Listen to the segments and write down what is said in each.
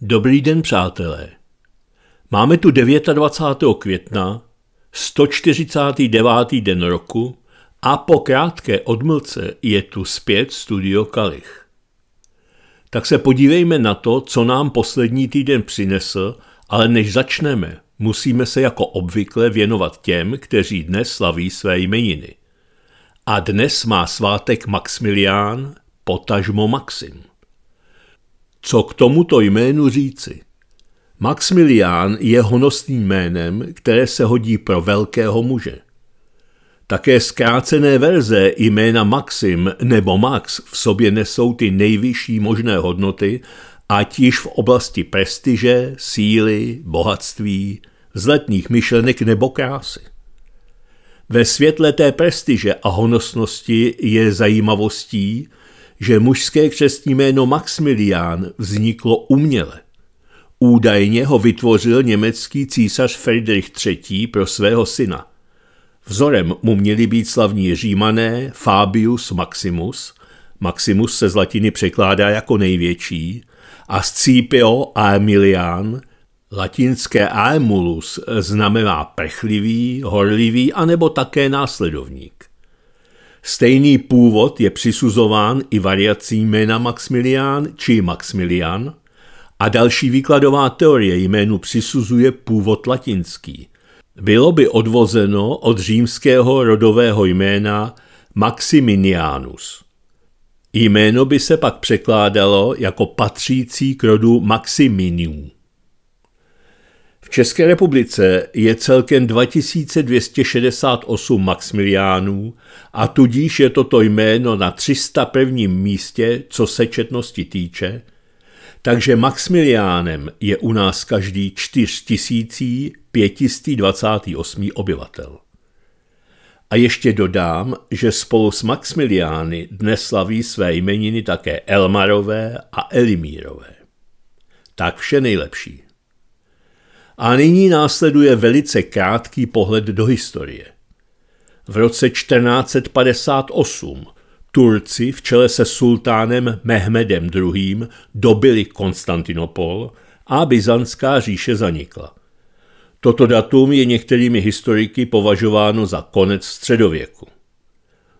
Dobrý den, přátelé. Máme tu 29. května, 149. den roku a po krátké odmlce je tu zpět studio Kalich. Tak se podívejme na to, co nám poslední týden přinesl, ale než začneme, musíme se jako obvykle věnovat těm, kteří dnes slaví své jmeniny. A dnes má svátek Maximilián, potažmo Maxim co k tomuto jménu říci. Maximilián je honostným jménem, které se hodí pro velkého muže. Také zkrácené verze jména Maxim nebo Max v sobě nesou ty nejvyšší možné hodnoty, ať již v oblasti prestiže, síly, bohatství, vzletných myšlenek nebo krásy. Ve světle té prestiže a honosnosti je zajímavostí, že mužské křestní jméno Maximilián vzniklo uměle. Údajně ho vytvořil německý císař Friedrich III. pro svého syna. Vzorem mu měli být slavní římané Fabius Maximus, Maximus se z latiny překládá jako největší, a Scipio Aemilian, latinské aemulus znamená prchlivý, horlivý anebo také následovník. Stejný původ je přisuzován i variací jména Maximilián či Maximilian a další výkladová teorie jménu přisuzuje původ latinský. Bylo by odvozeno od římského rodového jména Maximinianus. Jméno by se pak překládalo jako patřící k rodu Maximinium. V České republice je celkem 2268 Maximiliánů a tudíž je toto jméno na 301. místě, co se četnosti týče, takže Maximiliánem je u nás každý 4528 obyvatel. A ještě dodám, že spolu s Maximiliány dnes slaví své jmeniny také Elmarové a Elimírové. Tak vše nejlepší. A nyní následuje velice krátký pohled do historie. V roce 1458 Turci v čele se sultánem Mehmedem II. dobili Konstantinopol a byzantská říše zanikla. Toto datum je některými historiky považováno za konec středověku.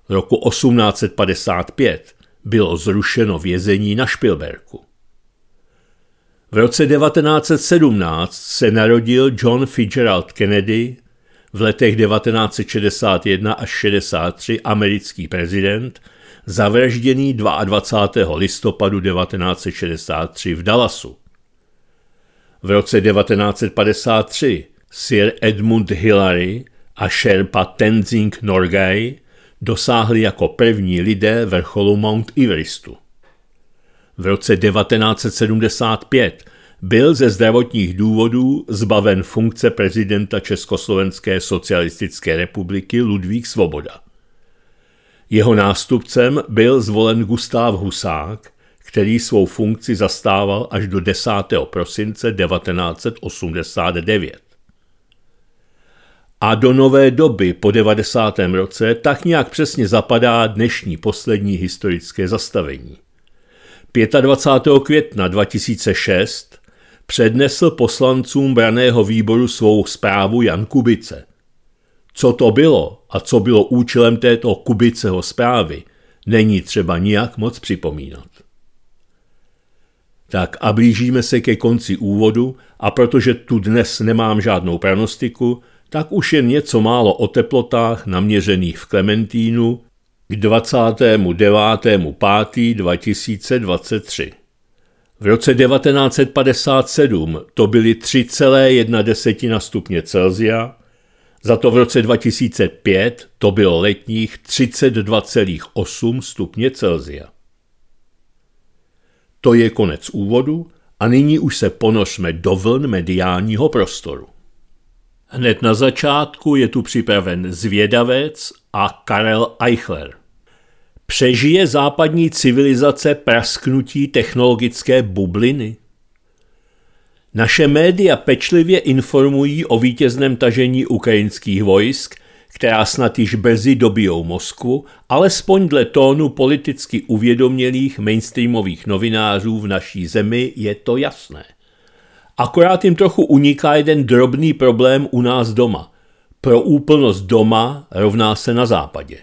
Roku 1855 bylo zrušeno vězení na Špilberku. V roce 1917 se narodil John Fitzgerald Kennedy, v letech 1961 až 63 americký prezident, zavražděný 22. listopadu 1963 v Dallasu. V roce 1953 Sir Edmund Hillary a Sherpa Tenzing Norgay dosáhli jako první lidé vrcholu Mount Everestu. V roce 1975 byl ze zdravotních důvodů zbaven funkce prezidenta Československé socialistické republiky Ludvík Svoboda. Jeho nástupcem byl zvolen Gustáv Husák, který svou funkci zastával až do 10. prosince 1989. A do nové doby po 90. roce tak nějak přesně zapadá dnešní poslední historické zastavení. 25. května 2006 přednesl poslancům braného výboru svou zprávu Jan Kubice. Co to bylo a co bylo účelem této Kubiceho zprávy, není třeba nijak moc připomínat. Tak a blížíme se ke konci úvodu a protože tu dnes nemám žádnou pranostiku, tak už jen něco málo o teplotách naměřených v Klementínu, k 29.5.2023. V roce 1957 to byly 3,1 stupně Celsia. za to v roce 2005 to bylo letních 32,8 stupně Celsia. To je konec úvodu a nyní už se ponořme do vln mediálního prostoru. Hned na začátku je tu připraven zvědavec a Karel Eichler. Přežije západní civilizace prasknutí technologické bubliny? Naše média pečlivě informují o vítězném tažení ukrajinských vojsk, která snad již brzy dobijou Moskvu, alespoň dle tónu politicky uvědomělých mainstreamových novinářů v naší zemi je to jasné. Akorát jim trochu uniká jeden drobný problém u nás doma. Pro úplnost doma rovná se na západě.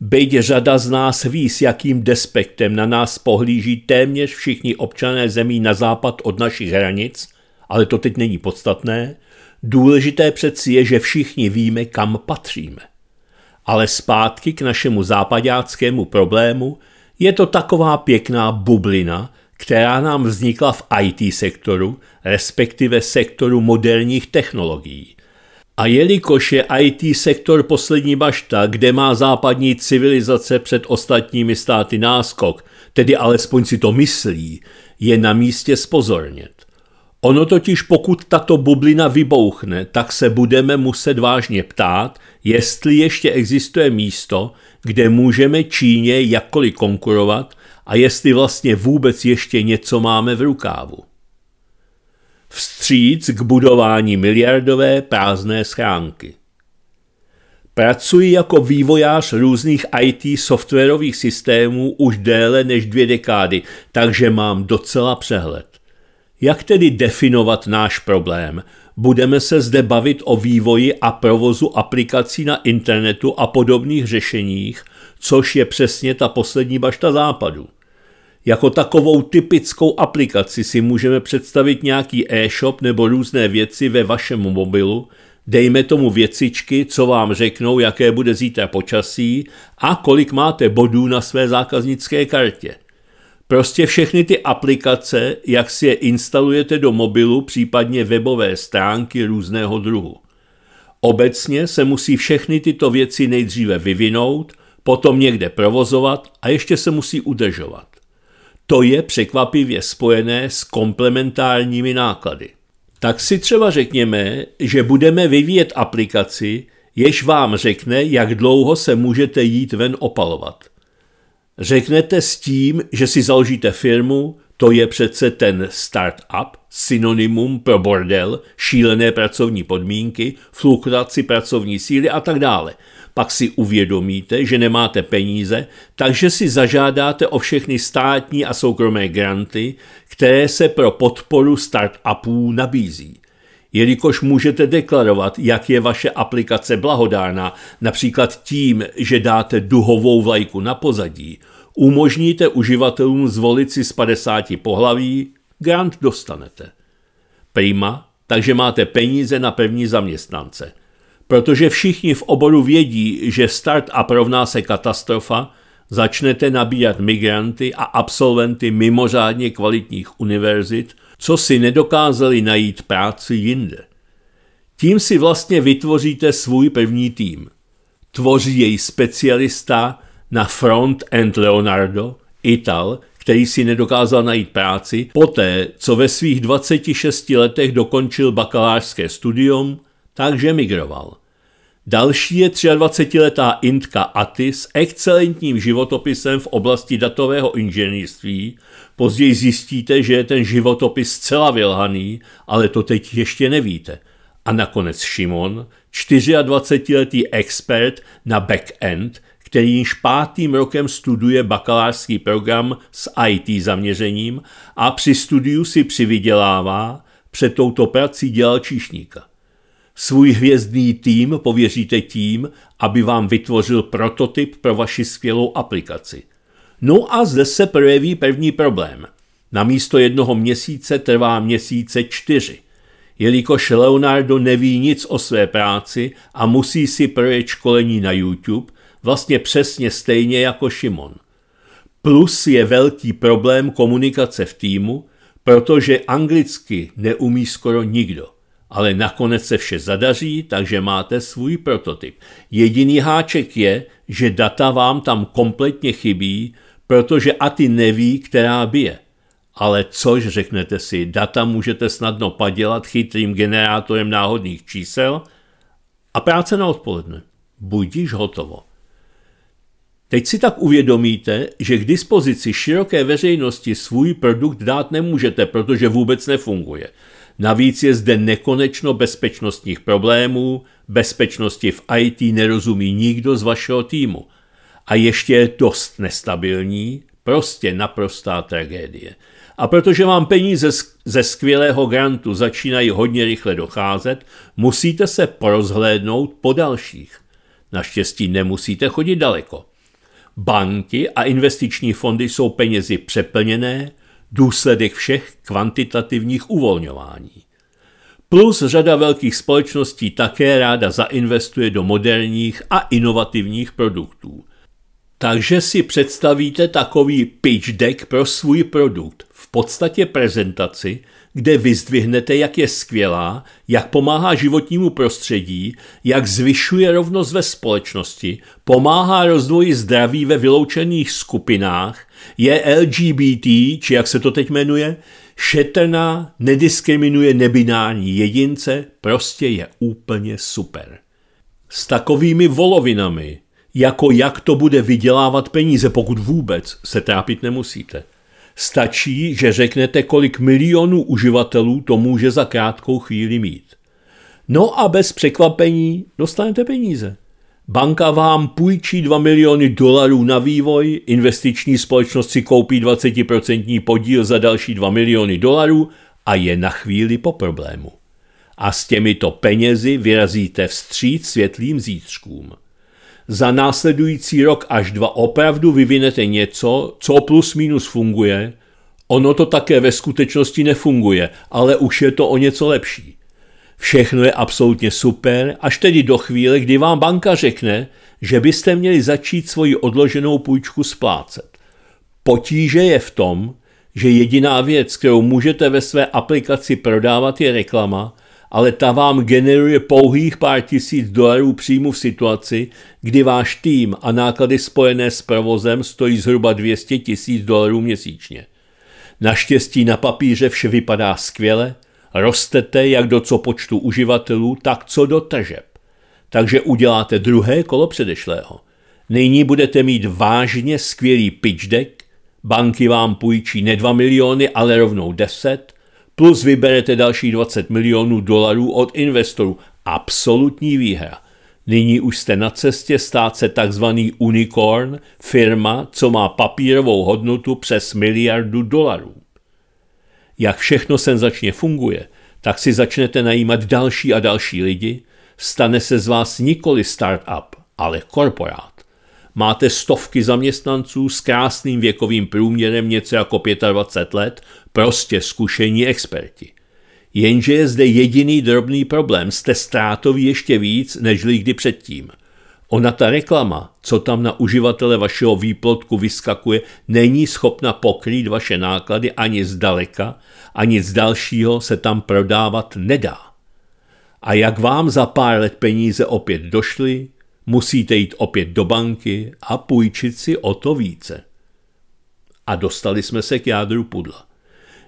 Bejť řada z nás ví, s jakým despektem na nás pohlíží téměř všichni občané zemí na západ od našich hranic, ale to teď není podstatné, důležité přeci je, že všichni víme, kam patříme. Ale zpátky k našemu západáckému problému je to taková pěkná bublina, která nám vznikla v IT sektoru, respektive sektoru moderních technologií. A jelikož je IT sektor poslední bašta, kde má západní civilizace před ostatními státy náskok, tedy alespoň si to myslí, je na místě spozornět. Ono totiž pokud tato bublina vybouchne, tak se budeme muset vážně ptát, jestli ještě existuje místo, kde můžeme Číně jakkoliv konkurovat a jestli vlastně vůbec ještě něco máme v rukávu. Vstříc k budování miliardové prázdné schránky. Pracuji jako vývojář různých IT softwarových systémů už déle než dvě dekády, takže mám docela přehled. Jak tedy definovat náš problém? Budeme se zde bavit o vývoji a provozu aplikací na internetu a podobných řešeních, což je přesně ta poslední bašta západu. Jako takovou typickou aplikaci si můžeme představit nějaký e-shop nebo různé věci ve vašem mobilu, dejme tomu věcičky, co vám řeknou, jaké bude zítra počasí a kolik máte bodů na své zákaznické kartě. Prostě všechny ty aplikace, jak si je instalujete do mobilu, případně webové stránky různého druhu. Obecně se musí všechny tyto věci nejdříve vyvinout, potom někde provozovat a ještě se musí udržovat. To je překvapivě spojené s komplementárními náklady. Tak si třeba řekněme, že budeme vyvíjet aplikaci, jež vám řekne, jak dlouho se můžete jít ven opalovat. Řeknete s tím, že si založíte firmu, to je přece ten start-up synonymum pro bordel, šílené pracovní podmínky, fluktuaci pracovní síly a tak dále. Pak si uvědomíte, že nemáte peníze, takže si zažádáte o všechny státní a soukromé granty, které se pro podporu start-upů nabízí. Jelikož můžete deklarovat, jak je vaše aplikace blahodárná, například tím, že dáte duhovou vlajku na pozadí – umožníte uživatelům zvolit si z 50 pohlaví, grant dostanete. Prima, takže máte peníze na pevní zaměstnance. Protože všichni v oboru vědí, že start a rovná se katastrofa, začnete nabírat migranty a absolventy mimořádně kvalitních univerzit, co si nedokázali najít práci jinde. Tím si vlastně vytvoříte svůj pevný tým. Tvoří jej specialista, na front and Leonardo, Ital, který si nedokázal najít práci, poté, co ve svých 26 letech dokončil bakalářské studium, takže migroval. Další je 23-letá Intka Aty s excelentním životopisem v oblasti datového inženýrství. Později zjistíte, že je ten životopis zcela vylhaný, ale to teď ještě nevíte. A nakonec Šimon, 24-letý expert na back-end, který již pátým rokem studuje bakalářský program s IT zaměřením a při studiu si přivydělává, před touto prací dělal číšníka. Svůj hvězdný tým pověříte tím, aby vám vytvořil prototyp pro vaši skvělou aplikaci. No a zde se projeví první problém. Na místo jednoho měsíce trvá měsíce čtyři jelikož Leonardo neví nic o své práci a musí si projet školení na YouTube, Vlastně přesně stejně jako Šimon. Plus je velký problém komunikace v týmu, protože anglicky neumí skoro nikdo. Ale nakonec se vše zadaří, takže máte svůj prototyp. Jediný háček je, že data vám tam kompletně chybí, protože ty neví, která bije. Ale což řeknete si, data můžete snadno padělat chytrým generátorem náhodných čísel a práce na odpoledne. Budíš hotovo. Teď si tak uvědomíte, že k dispozici široké veřejnosti svůj produkt dát nemůžete, protože vůbec nefunguje. Navíc je zde nekonečno bezpečnostních problémů, bezpečnosti v IT nerozumí nikdo z vašeho týmu. A ještě je dost nestabilní, prostě naprostá tragédie. A protože vám peníze ze skvělého grantu začínají hodně rychle docházet, musíte se porozhlédnout po dalších. Naštěstí nemusíte chodit daleko. Banky a investiční fondy jsou penězi přeplněné, důsledek všech kvantitativních uvolňování. Plus řada velkých společností také ráda zainvestuje do moderních a inovativních produktů. Takže si představíte takový pitch deck pro svůj produkt, v podstatě prezentaci, kde vyzdvihnete, jak je skvělá, jak pomáhá životnímu prostředí, jak zvyšuje rovnost ve společnosti, pomáhá rozvoji zdraví ve vyloučených skupinách, je LGBT, či jak se to teď jmenuje, šetrná, nediskriminuje nebinární jedince, prostě je úplně super. S takovými volovinami, jako jak to bude vydělávat peníze, pokud vůbec se trápit nemusíte. Stačí, že řeknete, kolik milionů uživatelů to může za krátkou chvíli mít. No a bez překvapení dostanete peníze. Banka vám půjčí 2 miliony dolarů na vývoj, investiční společnost si koupí 20% podíl za další 2 miliony dolarů a je na chvíli po problému. A s těmito penězi vyrazíte vstříc světlým zítřkům za následující rok až dva opravdu vyvinete něco, co plus minus funguje, ono to také ve skutečnosti nefunguje, ale už je to o něco lepší. Všechno je absolutně super, až tedy do chvíle, kdy vám banka řekne, že byste měli začít svoji odloženou půjčku splácet. Potíže je v tom, že jediná věc, kterou můžete ve své aplikaci prodávat, je reklama, ale ta vám generuje pouhých pár tisíc dolarů příjmu v situaci, kdy váš tým a náklady spojené s provozem stojí zhruba 200 tisíc dolarů měsíčně. Naštěstí na papíře vše vypadá skvěle, rostete jak do co počtu uživatelů, tak co do tržeb. Takže uděláte druhé kolo předešlého. Nyní budete mít vážně skvělý pitch deck, banky vám půjčí ne 2 miliony, ale rovnou 10, plus vyberete další 20 milionů dolarů od investorů. Absolutní výhra. Nyní už jste na cestě stát se takzvaný unicorn, firma, co má papírovou hodnotu přes miliardu dolarů. Jak všechno senzačně funguje, tak si začnete najímat další a další lidi, stane se z vás nikoli startup, ale korporát. Máte stovky zaměstnanců s krásným věkovým průměrem něco jako 25 let, prostě zkušení experti. Jenže je zde jediný drobný problém, jste ztrátoví ještě víc, než kdy předtím. Ona ta reklama, co tam na uživatele vašeho výplotku vyskakuje, není schopna pokrýt vaše náklady ani zdaleka, a nic dalšího se tam prodávat nedá. A jak vám za pár let peníze opět došly, musíte jít opět do banky a půjčit si o to více. A dostali jsme se k jádru pudla.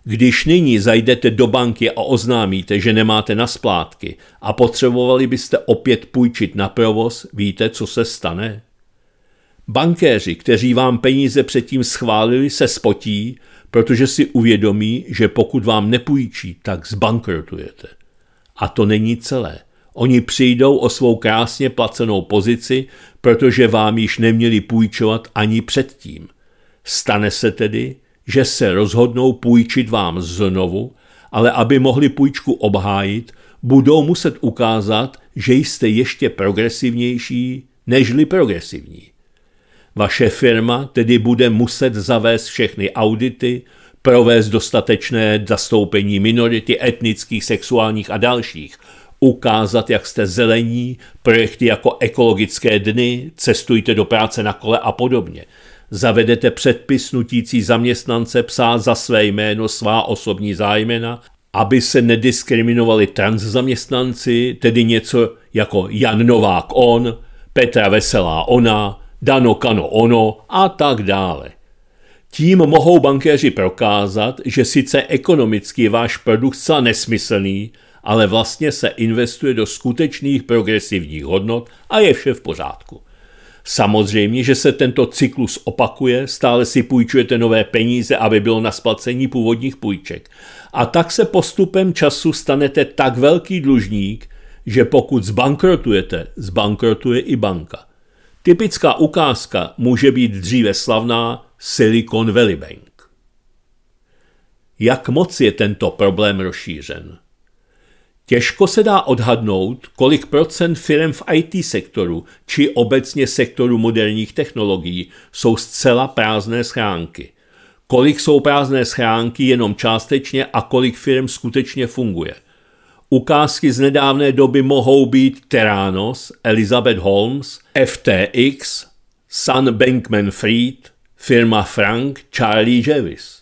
Když nyní zajdete do banky a oznámíte, že nemáte na splátky a potřebovali byste opět půjčit na provoz, víte, co se stane? Bankéři, kteří vám peníze předtím schválili, se spotí, protože si uvědomí, že pokud vám nepůjčí, tak zbankrotujete. A to není celé. Oni přijdou o svou krásně placenou pozici, protože vám již neměli půjčovat ani předtím. Stane se tedy, že se rozhodnou půjčit vám znovu, ale aby mohli půjčku obhájit, budou muset ukázat, že jste ještě progresivnější nežli progresivní. Vaše firma tedy bude muset zavést všechny audity, provést dostatečné zastoupení minority etnických, sexuálních a dalších, ukázat, jak jste zelení, projekty jako ekologické dny, cestujte do práce na kole a podobně. Zavedete předpis nutící zaměstnance psát za své jméno svá osobní zájmena, aby se nediskriminovali trans zaměstnanci, tedy něco jako Jan Novák on, Petra Veselá ona, Dano Kano ono a tak dále. Tím mohou bankéři prokázat, že sice ekonomicky váš produkt je nesmyslný, ale vlastně se investuje do skutečných progresivních hodnot a je vše v pořádku. Samozřejmě, že se tento cyklus opakuje, stále si půjčujete nové peníze, aby bylo na splacení původních půjček. A tak se postupem času stanete tak velký dlužník, že pokud zbankrotujete, zbankrotuje i banka. Typická ukázka může být dříve slavná Silicon Valley Bank. Jak moc je tento problém rozšířen? Těžko se dá odhadnout, kolik procent firm v IT sektoru či obecně sektoru moderních technologií jsou zcela prázdné schránky. Kolik jsou prázdné schránky jenom částečně a kolik firm skutečně funguje. Ukázky z nedávné doby mohou být Teranos, Elizabeth Holmes, FTX, Sun Bankman Fried, firma Frank, Charlie Jevis.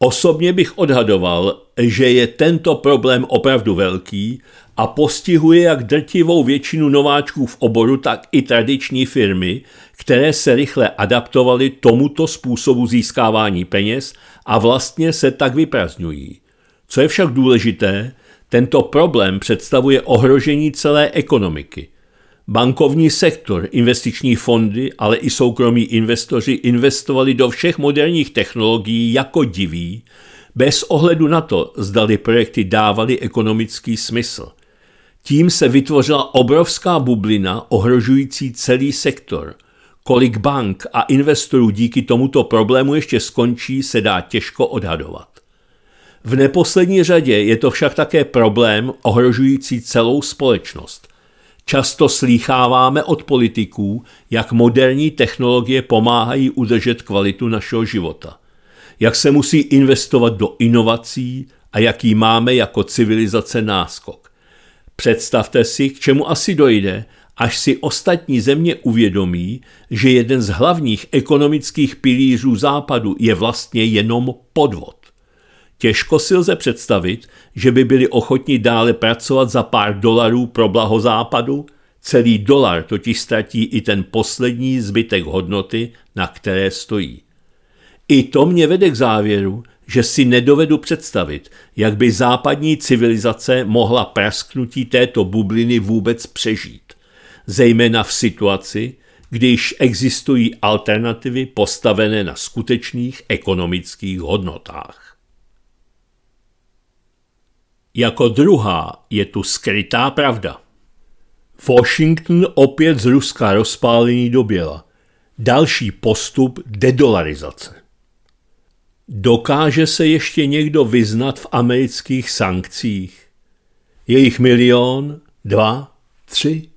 Osobně bych odhadoval, že je tento problém opravdu velký a postihuje jak drtivou většinu nováčků v oboru, tak i tradiční firmy, které se rychle adaptovaly tomuto způsobu získávání peněz a vlastně se tak vyprazňují. Co je však důležité, tento problém představuje ohrožení celé ekonomiky – Bankovní sektor, investiční fondy, ale i soukromí investoři investovali do všech moderních technologií jako diví, bez ohledu na to, zdali projekty dávaly ekonomický smysl. Tím se vytvořila obrovská bublina ohrožující celý sektor. Kolik bank a investorů díky tomuto problému ještě skončí, se dá těžko odhadovat. V neposlední řadě je to však také problém ohrožující celou společnost – Často slýcháváme od politiků, jak moderní technologie pomáhají udržet kvalitu našeho života, jak se musí investovat do inovací a jaký máme jako civilizace náskok. Představte si, k čemu asi dojde, až si ostatní země uvědomí, že jeden z hlavních ekonomických pilířů západu je vlastně jenom podvod. Těžko si lze představit, že by byli ochotni dále pracovat za pár dolarů pro blaho západu, celý dolar totiž ztratí i ten poslední zbytek hodnoty, na které stojí. I to mě vede k závěru, že si nedovedu představit, jak by západní civilizace mohla prasknutí této bubliny vůbec přežít. Zejména v situaci, když existují alternativy postavené na skutečných ekonomických hodnotách. Jako druhá je tu skrytá pravda. Washington opět z Ruska rozpálení doběla. Další postup dedolarizace. Dokáže se ještě někdo vyznat v amerických sankcích? Jejich milion, dva, tři.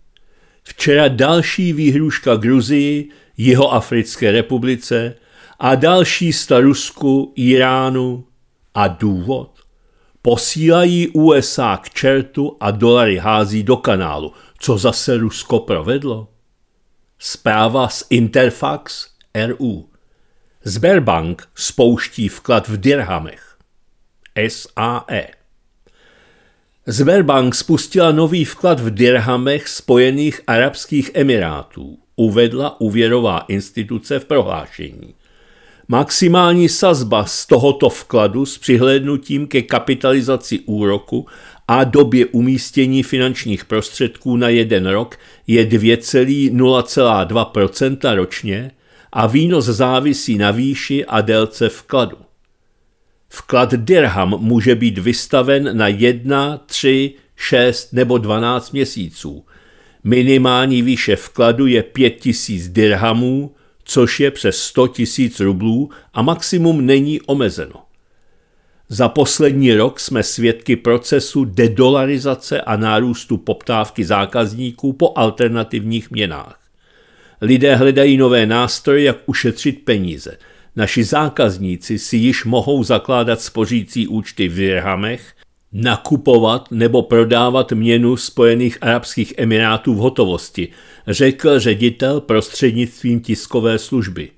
Včera další výhruška Gruzii, Jihoafrické republice a další starusku Iránu a důvod. Posílají USA k čertu a dolary hází do kanálu. Co zase Rusko provedlo? Zpráva z Interfax RU. Sberbank spouští vklad v dirhamech. SAE. Sberbank spustila nový vklad v dirhamech Spojených Arabských Emirátů, uvedla uvěrová instituce v prohlášení. Maximální sazba z tohoto vkladu s přihlédnutím ke kapitalizaci úroku a době umístění finančních prostředků na jeden rok je 2,0,2 ročně a výnos závisí na výši a délce vkladu. Vklad dirham může být vystaven na 1, 3, 6 nebo 12 měsíců. Minimální výše vkladu je 5000 dirhamů, což je přes 100 tisíc rublů a maximum není omezeno. Za poslední rok jsme svědky procesu dedolarizace a nárůstu poptávky zákazníků po alternativních měnách. Lidé hledají nové nástroje, jak ušetřit peníze. Naši zákazníci si již mohou zakládat spořící účty v dirhamech nakupovat nebo prodávat měnu Spojených Arabských Emirátů v hotovosti, řekl ředitel prostřednictvím tiskové služby.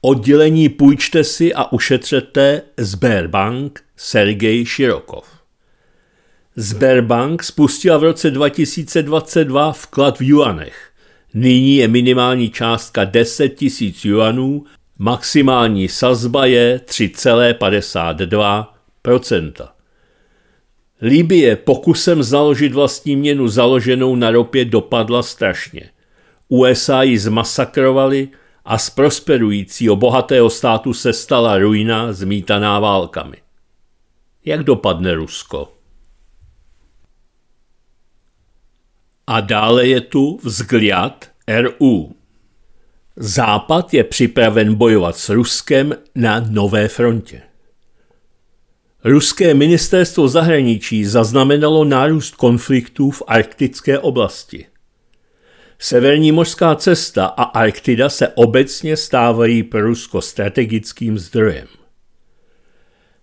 Oddělení půjčte si a ušetřete Sberbank Sergej Širokov. Sberbank spustila v roce 2022 vklad v juanech. Nyní je minimální částka 10 000 juanů, maximální sazba je 3,52 Libie pokusem založit vlastní měnu založenou na ropě dopadla strašně. USA ji zmasakrovali a z prosperujícího bohatého státu se stala ruina zmítaná válkami. Jak dopadne Rusko? A dále je tu vzgliad RU. Západ je připraven bojovat s Ruskem na nové frontě. Ruské ministerstvo zahraničí zaznamenalo nárůst konfliktů v arktické oblasti. Severní mořská cesta a Arktida se obecně stávají pro Rusko strategickým zdrojem.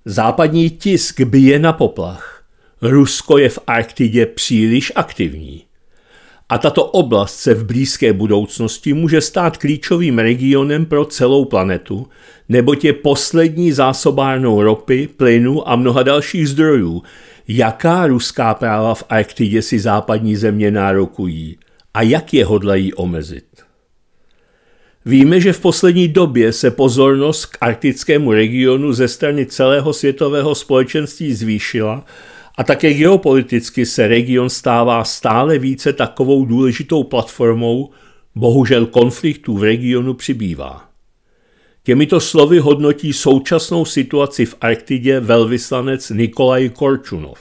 Západní tisk bije na poplach. Rusko je v Arktidě příliš aktivní a tato oblast se v blízké budoucnosti může stát klíčovým regionem pro celou planetu, neboť je poslední zásobárnou ropy, plynu a mnoha dalších zdrojů, jaká ruská práva v Arktidě si západní země nárokují a jak je hodlají omezit. Víme, že v poslední době se pozornost k arktickému regionu ze strany celého světového společenství zvýšila – a také geopoliticky se region stává stále více takovou důležitou platformou, bohužel konfliktů v regionu přibývá. Těmito slovy hodnotí současnou situaci v Arktidě velvyslanec Nikolaj Korčunov.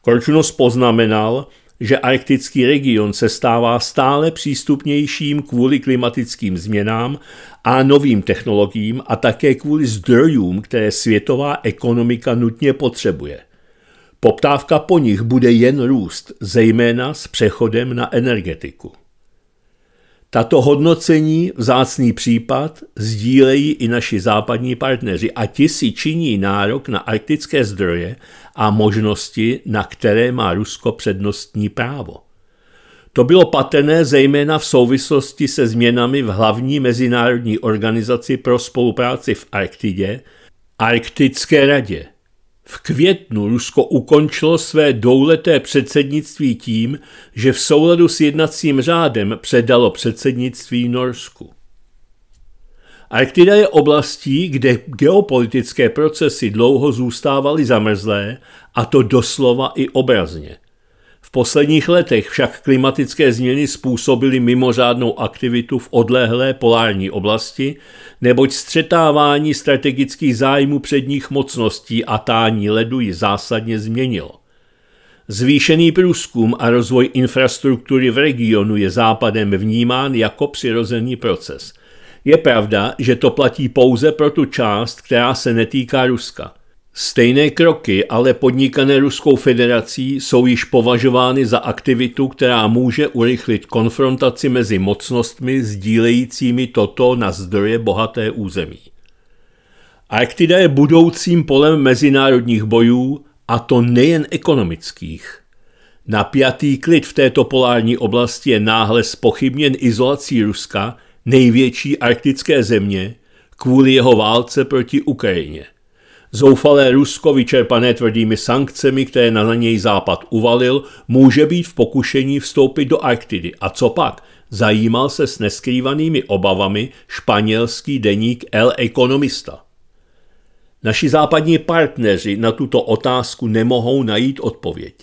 Korčunov poznamenal, že arktický region se stává stále přístupnějším kvůli klimatickým změnám a novým technologiím a také kvůli zdrojům, které světová ekonomika nutně potřebuje. Poptávka po nich bude jen růst, zejména s přechodem na energetiku. Tato hodnocení, vzácný případ, sdílejí i naši západní partneři a ti si činí nárok na arktické zdroje a možnosti, na které má Rusko přednostní právo. To bylo patrné zejména v souvislosti se změnami v hlavní mezinárodní organizaci pro spolupráci v Arktidě, Arktické radě – v květnu Rusko ukončilo své douleté předsednictví tím, že v souladu s jednacím řádem předalo předsednictví Norsku. Arktida je oblastí, kde geopolitické procesy dlouho zůstávaly zamrzlé, a to doslova i obrazně – v posledních letech však klimatické změny způsobily mimořádnou aktivitu v odlehlé polární oblasti, neboť střetávání strategických zájmů předních mocností a tání ledu ji zásadně změnilo. Zvýšený průzkum a rozvoj infrastruktury v regionu je západem vnímán jako přirozený proces. Je pravda, že to platí pouze pro tu část, která se netýká Ruska. Stejné kroky, ale podnikané Ruskou federací, jsou již považovány za aktivitu, která může urychlit konfrontaci mezi mocnostmi sdílejícími toto na zdroje bohaté území. Arktida je budoucím polem mezinárodních bojů, a to nejen ekonomických. Napjatý klid v této polární oblasti je náhle spochybněn izolací Ruska, největší arktické země, kvůli jeho válce proti Ukrajině – Zoufalé Rusko, vyčerpané tvrdými sankcemi, které na něj Západ uvalil, může být v pokušení vstoupit do Arktidy. A co pak? Zajímal se s neskrývanými obavami španělský deník El Economista. Naši západní partneři na tuto otázku nemohou najít odpověď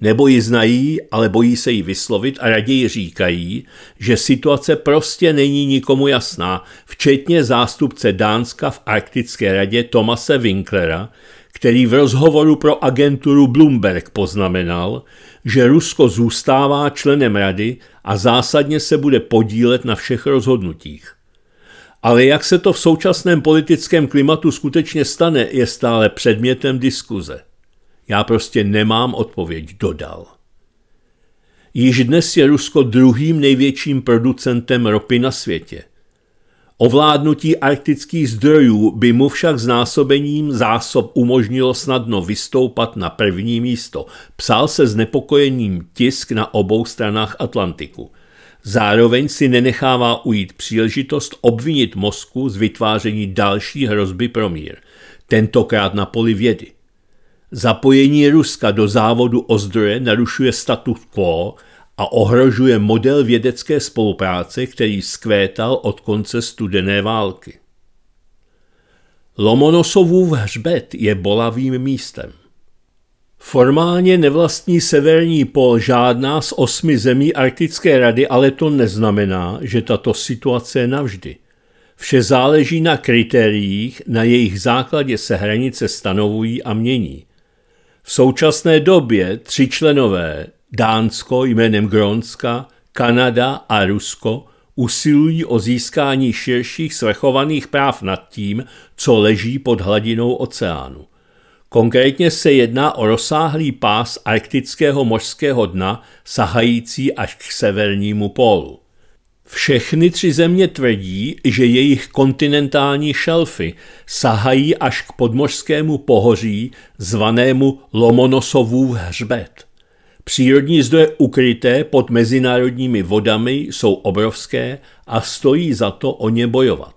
nebo ji znají, ale bojí se ji vyslovit a raději říkají, že situace prostě není nikomu jasná, včetně zástupce Dánska v Arktické radě Tomase Winklera, který v rozhovoru pro agenturu Bloomberg poznamenal, že Rusko zůstává členem rady a zásadně se bude podílet na všech rozhodnutích. Ale jak se to v současném politickém klimatu skutečně stane, je stále předmětem diskuze. Já prostě nemám odpověď, dodal. Již dnes je Rusko druhým největším producentem ropy na světě. Ovládnutí arktických zdrojů by mu však násobením zásob umožnilo snadno vystoupat na první místo, psal se znepokojením tisk na obou stranách Atlantiku. Zároveň si nenechává ujít příležitost obvinit Moskvu z vytváření další hrozby pro mír, tentokrát na poli vědy. Zapojení Ruska do závodu o zdroje narušuje status quo a ohrožuje model vědecké spolupráce, který skvétal od konce studené války. Lomonosovův hřbet je bolavým místem. Formálně nevlastní severní pol žádná z osmi zemí Arktické rady, ale to neznamená, že tato situace je navždy. Vše záleží na kritériích, na jejich základě se hranice stanovují a mění. V současné době tři členové Dánsko jménem Grónska, Kanada a Rusko usilují o získání širších svrchovaných práv nad tím, co leží pod hladinou oceánu. Konkrétně se jedná o rozsáhlý pás arktického mořského dna sahající až k severnímu pólu. Všechny tři země tvrdí, že jejich kontinentální šelfy sahají až k podmořskému pohoří zvanému Lomonosovův hřbet. Přírodní zdroje ukryté pod mezinárodními vodami jsou obrovské a stojí za to o ně bojovat.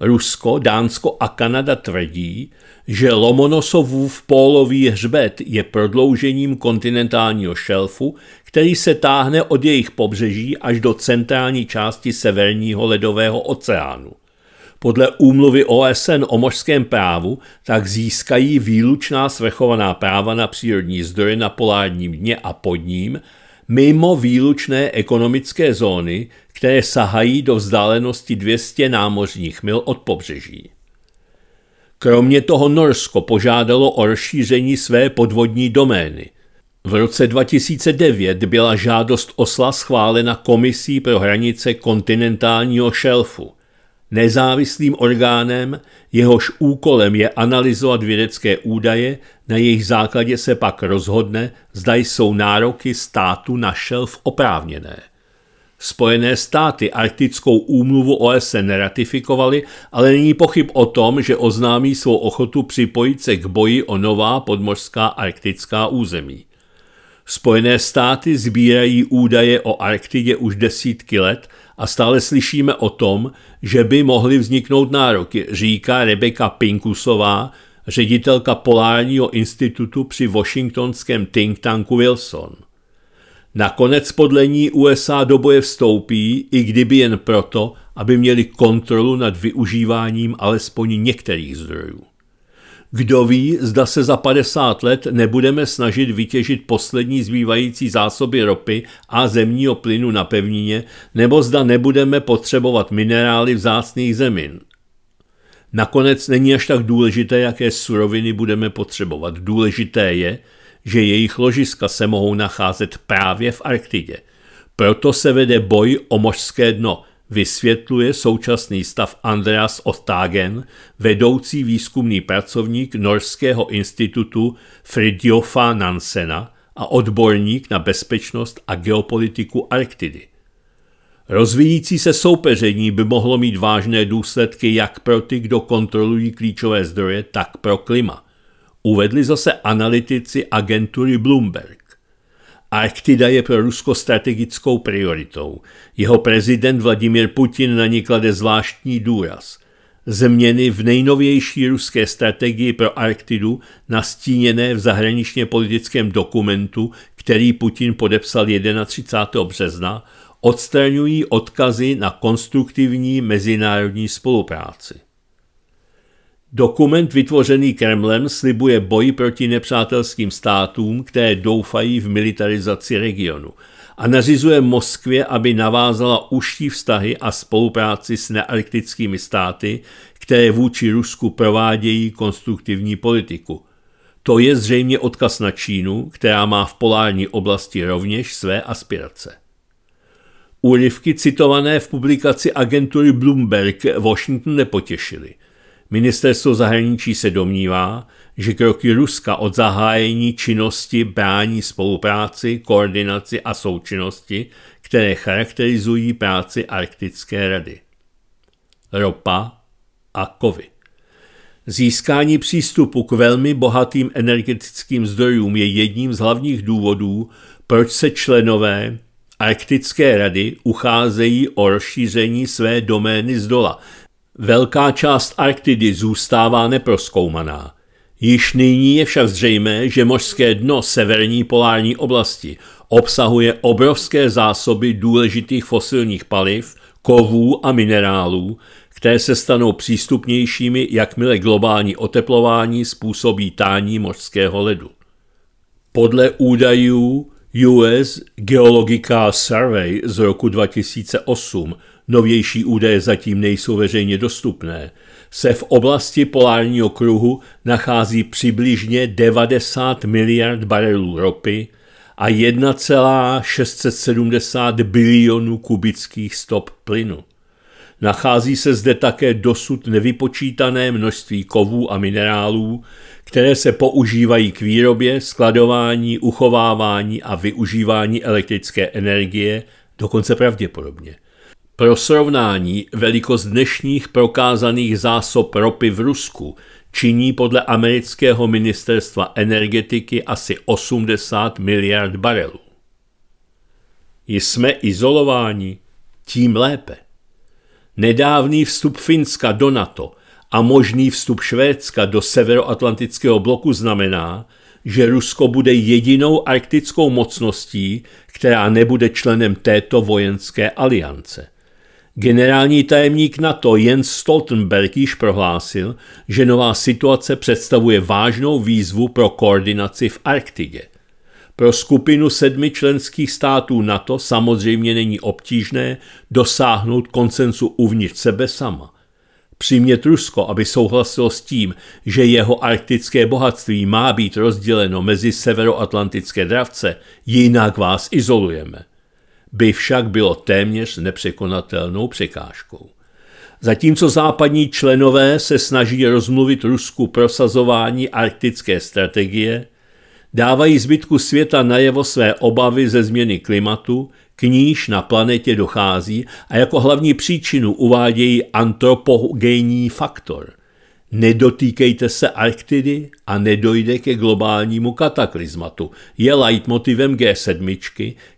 Rusko, Dánsko a Kanada tvrdí, že Lomonosovův pólový hřbet je prodloužením kontinentálního šelfu, který se táhne od jejich pobřeží až do centrální části severního ledového oceánu. Podle úmluvy OSN o mořském právu tak získají výlučná svrchovaná práva na přírodní zdroje na polárním dně a pod ním mimo výlučné ekonomické zóny, které sahají do vzdálenosti 200 námořních mil od pobřeží. Kromě toho Norsko požádalo o rozšíření své podvodní domény. V roce 2009 byla žádost Osla schválena Komisí pro hranice kontinentálního šelfu, nezávislým orgánem, jehož úkolem je analyzovat vědecké údaje, na jejich základě se pak rozhodne, zda jsou nároky státu na šelf oprávněné. Spojené státy arktickou úmluvu OSN neratifikovali, ale není pochyb o tom, že oznámí svou ochotu připojit se k boji o nová podmořská arktická území. Spojené státy sbírají údaje o Arktidě už desítky let a stále slyšíme o tom, že by mohly vzniknout nároky, říká Rebeka Pinkusová, ředitelka Polárního institutu při washingtonském think tanku Wilson. Nakonec podle ní USA do boje vstoupí, i kdyby jen proto, aby měli kontrolu nad využíváním alespoň některých zdrojů. Kdo ví, zda se za 50 let nebudeme snažit vytěžit poslední zbývající zásoby ropy a zemního plynu na pevnině, nebo zda nebudeme potřebovat minerály vzácných zemin. Nakonec není až tak důležité, jaké suroviny budeme potřebovat. Důležité je, že jejich ložiska se mohou nacházet právě v Arktidě. Proto se vede boj o mořské dno, vysvětluje současný stav Andreas Ottagen, vedoucí výzkumný pracovník Norského institutu Fridjofa Nansena a odborník na bezpečnost a geopolitiku Arktidy. Rozvíjící se soupeření by mohlo mít vážné důsledky jak pro ty, kdo kontrolují klíčové zdroje, tak pro klima – uvedli zase analytici agentury Bloomberg. Arktida je pro Rusko strategickou prioritou. Jeho prezident Vladimir Putin na ní klade zvláštní důraz. Změny v nejnovější ruské strategii pro Arktidu nastíněné v zahraničně politickém dokumentu, který Putin podepsal 31. března, odstraňují odkazy na konstruktivní mezinárodní spolupráci. Dokument vytvořený Kremlem slibuje boj proti nepřátelským státům, které doufají v militarizaci regionu a nařizuje Moskvě, aby navázala užší vztahy a spolupráci s nearktickými státy, které vůči Rusku provádějí konstruktivní politiku. To je zřejmě odkaz na Čínu, která má v polární oblasti rovněž své aspirace. Úryvky citované v publikaci agentury Bloomberg Washington nepotěšily – Ministerstvo zahraničí se domnívá, že kroky Ruska od zahájení činnosti brání spolupráci, koordinaci a součinnosti, které charakterizují práci Arktické rady. Ropa a kovy. Získání přístupu k velmi bohatým energetickým zdrojům je jedním z hlavních důvodů, proč se členové Arktické rady ucházejí o rozšíření své domény z dola – Velká část Arktidy zůstává neproskoumaná. Již nyní je však zřejmé, že mořské dno severní polární oblasti obsahuje obrovské zásoby důležitých fosilních paliv, kovů a minerálů, které se stanou přístupnějšími, jakmile globální oteplování způsobí tání mořského ledu. Podle údajů US Geological Survey z roku 2008 novější údaje zatím nejsou veřejně dostupné, se v oblasti polárního kruhu nachází přibližně 90 miliard barelů ropy a 1,670 bilionů kubických stop plynu. Nachází se zde také dosud nevypočítané množství kovů a minerálů, které se používají k výrobě, skladování, uchovávání a využívání elektrické energie, dokonce pravděpodobně. Pro srovnání velikost dnešních prokázaných zásob ropy v Rusku činí podle amerického ministerstva energetiky asi 80 miliard barelů. Jsme izolováni, tím lépe. Nedávný vstup Finska do NATO a možný vstup Švédska do severoatlantického bloku znamená, že Rusko bude jedinou arktickou mocností, která nebude členem této vojenské aliance. Generální tajemník NATO Jens Stoltenberg již prohlásil, že nová situace představuje vážnou výzvu pro koordinaci v Arktidě. Pro skupinu sedmi členských států NATO samozřejmě není obtížné dosáhnout koncensu uvnitř sebe sama. Přimět Rusko, aby souhlasilo s tím, že jeho arktické bohatství má být rozděleno mezi severoatlantické dravce, jinak vás izolujeme by však bylo téměř nepřekonatelnou překážkou. Zatímco západní členové se snaží rozmluvit Rusku prosazování arktické strategie, dávají zbytku světa najevo své obavy ze změny klimatu, k níž na planetě dochází a jako hlavní příčinu uvádějí antropogenní faktor. Nedotýkejte se Arktidy a nedojde ke globálnímu kataklizmatu, je leitmotivem G7,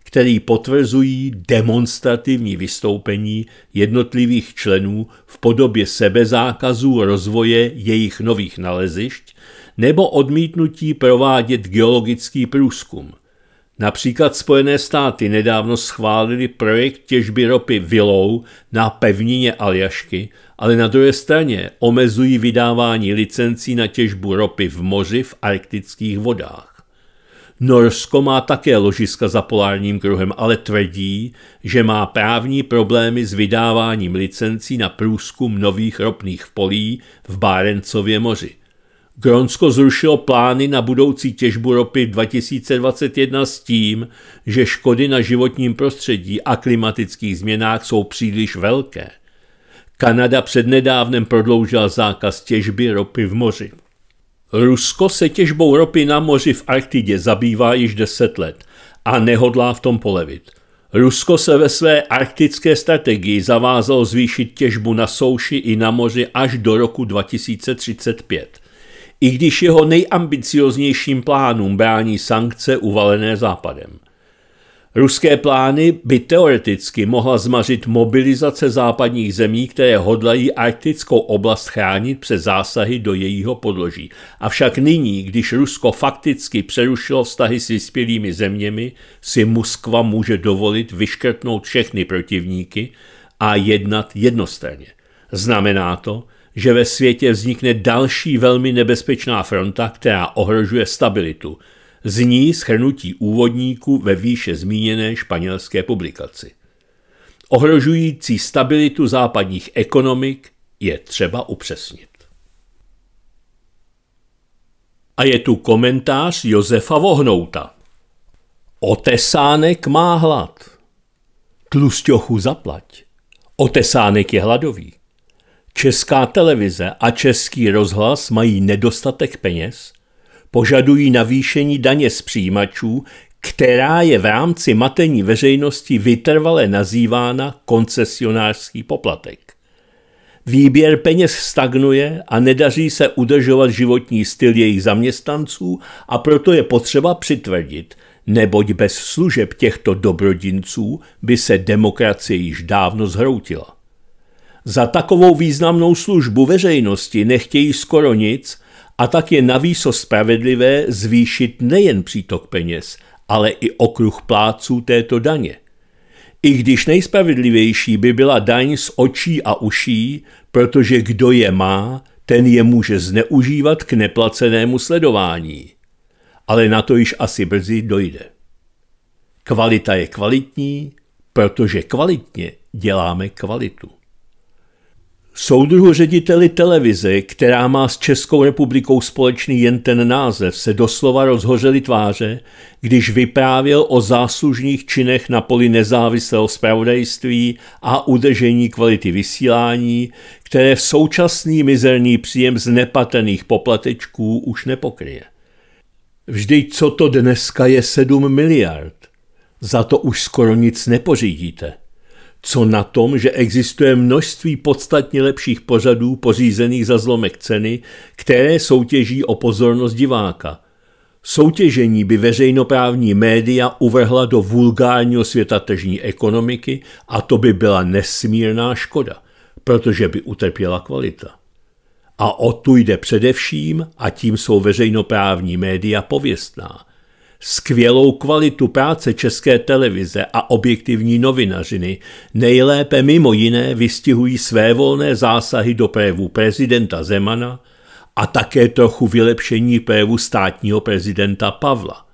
který potvrzují demonstrativní vystoupení jednotlivých členů v podobě sebezákazů rozvoje jejich nových nalezišť nebo odmítnutí provádět geologický průzkum. Například Spojené státy nedávno schválili projekt těžby ropy Vilou na pevnině Aljašky, ale na druhé straně omezují vydávání licencí na těžbu ropy v moři v arktických vodách. Norsko má také ložiska za polárním kruhem, ale tvrdí, že má právní problémy s vydáváním licencí na průzkum nových ropných polí v Bárencově moři. Gronsko zrušilo plány na budoucí těžbu ropy 2021 s tím, že škody na životním prostředí a klimatických změnách jsou příliš velké. Kanada přednedávnem prodloužila zákaz těžby ropy v moři. Rusko se těžbou ropy na moři v Arktidě zabývá již deset let a nehodlá v tom polevit. Rusko se ve své arktické strategii zavázalo zvýšit těžbu na souši i na moři až do roku 2035, i když jeho nejambicioznějším plánům brání sankce uvalené Západem. Ruské plány by teoreticky mohla zmařit mobilizace západních zemí, které hodlají arktickou oblast chránit přes zásahy do jejího podloží. Avšak nyní, když Rusko fakticky přerušilo vztahy s vyspělými zeměmi, si Moskva může dovolit vyškrtnout všechny protivníky a jednat jednostranně. Znamená to, že ve světě vznikne další velmi nebezpečná fronta, která ohrožuje stabilitu – zní schrnutí úvodníku ve výše zmíněné španělské publikaci. Ohrožující stabilitu západních ekonomik je třeba upřesnit. A je tu komentář Josefa Vohnouta. Otesánek má hlad. Tlusťochu zaplať. Otesánek je hladový. Česká televize a český rozhlas mají nedostatek peněz požadují navýšení daně z přijímačů, která je v rámci matení veřejnosti vytrvale nazývána koncesionářský poplatek. Výběr peněz stagnuje a nedaří se udržovat životní styl jejich zaměstnanců a proto je potřeba přitvrdit, neboť bez služeb těchto dobrodinců by se demokracie již dávno zhroutila. Za takovou významnou službu veřejnosti nechtějí skoro nic a tak je navýso spravedlivé zvýšit nejen přítok peněz, ale i okruh pláců této daně. I když nejspravedlivější by byla daň z očí a uší, protože kdo je má, ten je může zneužívat k neplacenému sledování. Ale na to již asi brzy dojde. Kvalita je kvalitní, protože kvalitně děláme kvalitu. Soudruhu řediteli televize, která má s Českou republikou společný jen ten název, se doslova rozhořely tváře, když vyprávěl o záslužných činech na poli nezávislého zpravodajství a udržení kvality vysílání, které v současný mizerný příjem z nepatrných poplatečků už nepokryje. Vždyť co to dneska je 7 miliard? Za to už skoro nic nepořídíte. Co na tom, že existuje množství podstatně lepších pořadů pořízených za zlomek ceny, které soutěží o pozornost diváka? Soutěžení by veřejnoprávní média uvrhla do vulgárního světa tržní ekonomiky a to by byla nesmírná škoda, protože by utrpěla kvalita. A o tu jde především a tím jsou veřejnoprávní média pověstná – skvělou kvalitu práce české televize a objektivní novinařiny nejlépe mimo jiné vystihují své volné zásahy do prévu prezidenta Zemana a také trochu vylepšení prévu státního prezidenta Pavla.